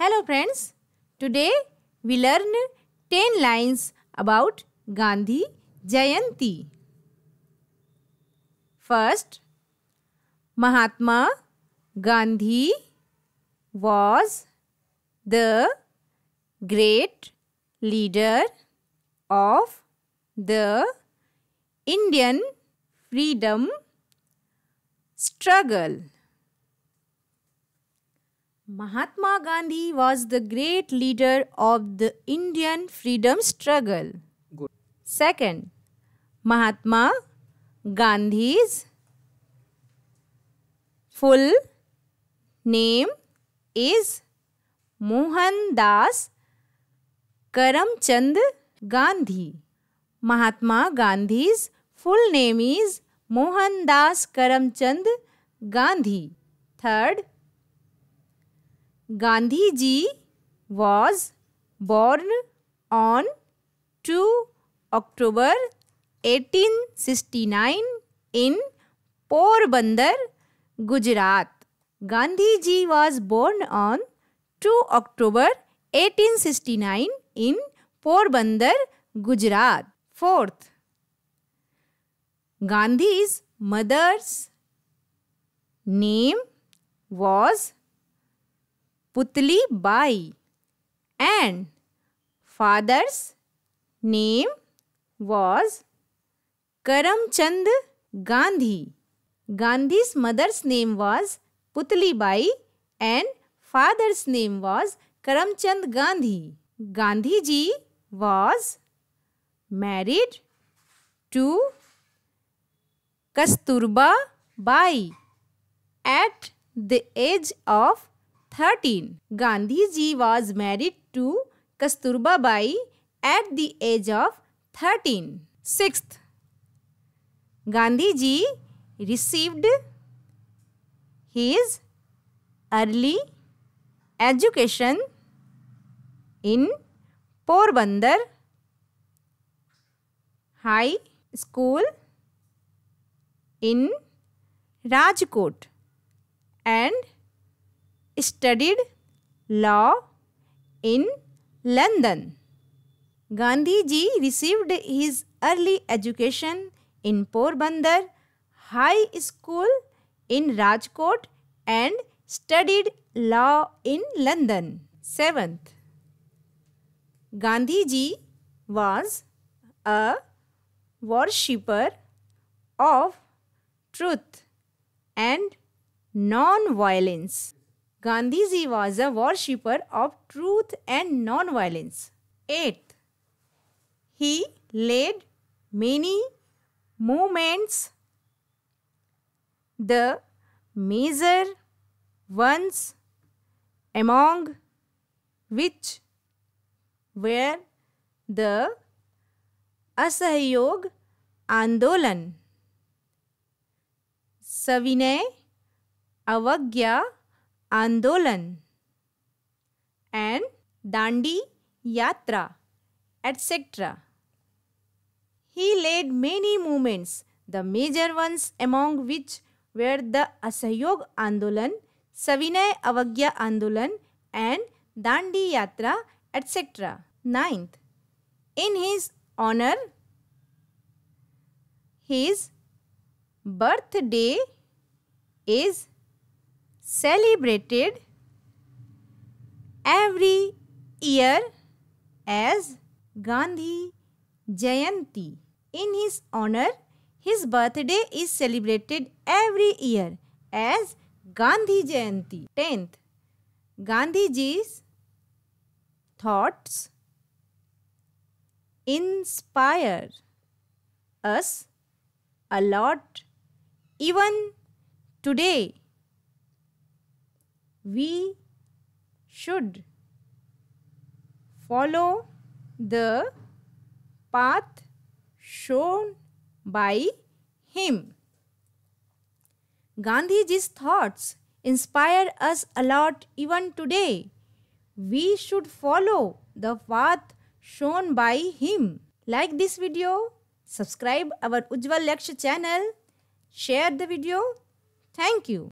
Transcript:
Hello friends, today we learn 10 lines about Gandhi Jayanti. First, Mahatma Gandhi was the great leader of the Indian freedom struggle. Mahatma Gandhi was the great leader of the Indian freedom struggle. Good. Second, Mahatma Gandhi's full name is Mohandas Karamchand Gandhi. Mahatma Gandhi's full name is Mohandas Karamchand Gandhi. Third, Gandhi ji was born on two October nine in Porbandar Gujarat Gandhi ji was born on two October nine in Porbandar Gujarat fourth Gandhi's mother's name was Putli Bai and father's name was Karamchand Gandhi Gandhi's mother's name was Putli Bai and father's name was Karamchand Gandhi Gandhi ji was married to Kasturba Bai at the age of thirteen Gandhi ji was married to Kasturba Bai at the age of thirteen six Gandhi ji received his early education in Porbandar high school in Rajkot and studied law in London. Gandhi ji received his early education in Porbandar High School in Rajkot and studied law in London. 7th Gandhi ji was a worshipper of truth and non-violence. Gandhiji was a worshipper of truth and non-violence. 8. He led many movements. The major ones among which were the असहयोग आंदोलन Savinay Avagya Andolan and Dandi yatra, etc. He led many movements, the major ones among which were the Asahyog Andolan, Savinay Avagya Andolan, and Dandi Yatra, etc. Ninth, in his honor, his birthday is celebrated every year as Gandhi Jayanti. In his honor, his birthday is celebrated every year as Gandhi Jayanti. 10th, Gandhiji's thoughts inspire us a lot even today we should follow the path shown by him. Gandhiji's thoughts inspire us a lot even today. We should follow the path shown by him. Like this video, subscribe our Ujjwal Lecture channel, share the video. Thank you.